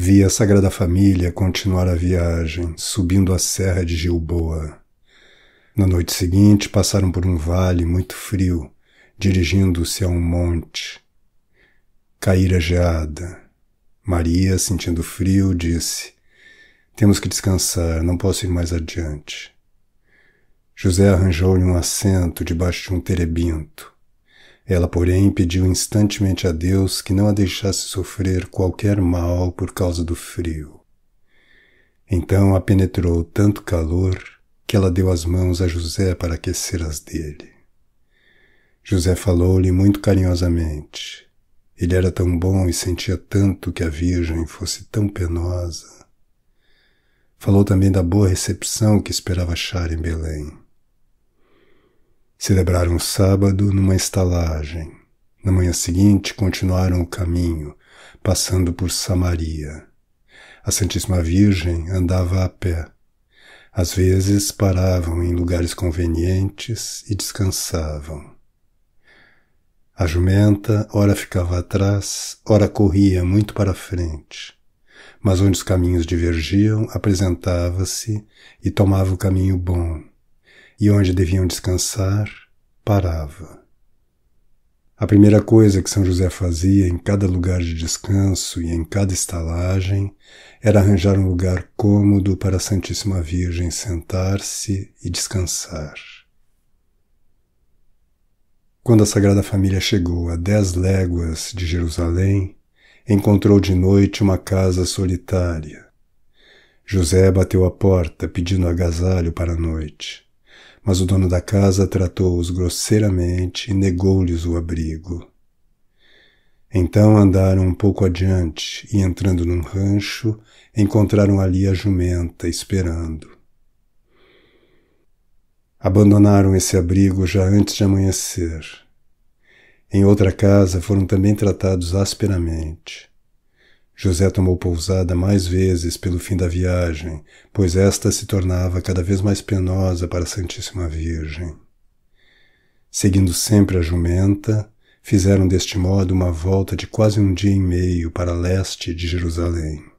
Vi a Sagrada Família continuar a viagem, subindo a serra de Gilboa. Na noite seguinte, passaram por um vale muito frio, dirigindo-se a um monte. Caíra geada. Maria, sentindo frio, disse: Temos que descansar, não posso ir mais adiante. José arranjou-lhe um assento debaixo de um terebinto. Ela, porém, pediu instantemente a Deus que não a deixasse sofrer qualquer mal por causa do frio. Então a penetrou tanto calor que ela deu as mãos a José para aquecer as dele. José falou-lhe muito carinhosamente. Ele era tão bom e sentia tanto que a Virgem fosse tão penosa. Falou também da boa recepção que esperava achar em Belém. Celebraram o sábado numa estalagem. Na manhã seguinte, continuaram o caminho, passando por Samaria. A Santíssima Virgem andava a pé. Às vezes paravam em lugares convenientes e descansavam. A jumenta ora ficava atrás, ora corria muito para frente, mas onde os caminhos divergiam, apresentava-se e tomava o caminho bom, e onde deviam descansar, parava. A primeira coisa que São José fazia em cada lugar de descanso e em cada estalagem era arranjar um lugar cômodo para a Santíssima Virgem sentar-se e descansar. Quando a Sagrada Família chegou a dez léguas de Jerusalém, encontrou de noite uma casa solitária. José bateu à porta pedindo agasalho para a noite. Mas o dono da casa tratou-os grosseiramente e negou-lhes o abrigo. Então andaram um pouco adiante e, entrando num rancho, encontraram ali a jumenta esperando. Abandonaram esse abrigo já antes de amanhecer. Em outra casa foram também tratados asperamente. José tomou pousada mais vezes pelo fim da viagem, pois esta se tornava cada vez mais penosa para a Santíssima Virgem. Seguindo sempre a jumenta, fizeram deste modo uma volta de quase um dia e meio para leste de Jerusalém.